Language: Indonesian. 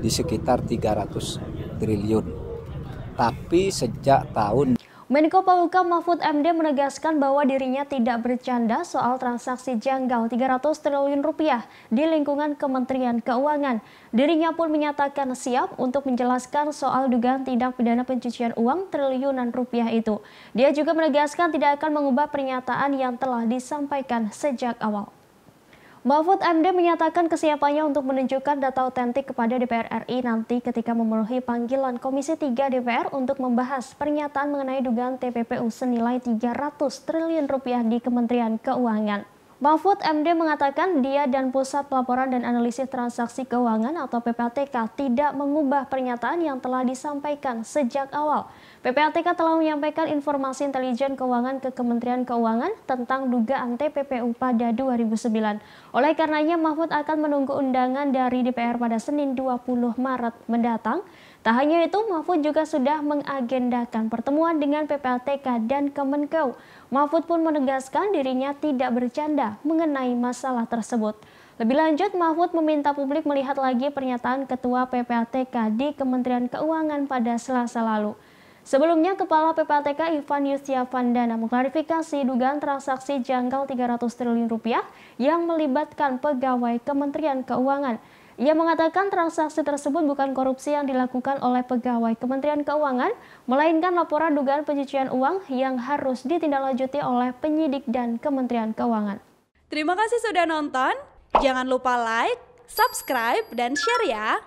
di sekitar 300 triliun. Tapi sejak tahun Menko Polhukam Mahfud MD menegaskan bahwa dirinya tidak bercanda soal transaksi janggal 300 triliun rupiah di lingkungan Kementerian Keuangan. Dirinya pun menyatakan siap untuk menjelaskan soal dugaan tindak pidana pencucian uang triliunan rupiah itu. Dia juga menegaskan tidak akan mengubah pernyataan yang telah disampaikan sejak awal. Mahfud MD menyatakan kesiapannya untuk menunjukkan data otentik kepada DPR RI nanti ketika memenuhi panggilan Komisi 3 DPR untuk membahas pernyataan mengenai dugaan TPPU senilai 300 triliun rupiah di Kementerian Keuangan. Mahfud MD mengatakan dia dan Pusat Pelaporan dan Analisis Transaksi Keuangan atau PPATK tidak mengubah pernyataan yang telah disampaikan sejak awal. PPATK telah menyampaikan informasi intelijen keuangan ke Kementerian Keuangan tentang dugaan TPPU pada 2009. Oleh karenanya Mahfud akan menunggu undangan dari DPR pada Senin 20 Maret mendatang. Tak hanya itu, Mahfud juga sudah mengagendakan pertemuan dengan PPLTK dan Kemenkeu. Mahfud pun menegaskan dirinya tidak bercanda mengenai masalah tersebut. Lebih lanjut, Mahfud meminta publik melihat lagi pernyataan Ketua PPLTK di Kementerian Keuangan pada selasa lalu. Sebelumnya, Kepala PPLTK Ivan Yustiavandana mengklarifikasi dugaan transaksi janggal 300 triliun rupiah yang melibatkan pegawai Kementerian Keuangan. Ia mengatakan transaksi tersebut bukan korupsi yang dilakukan oleh pegawai Kementerian Keuangan, melainkan laporan dugaan pencucian uang yang harus ditindaklanjuti oleh penyidik dan Kementerian Keuangan. Terima kasih sudah nonton. Jangan lupa like, subscribe, dan share ya.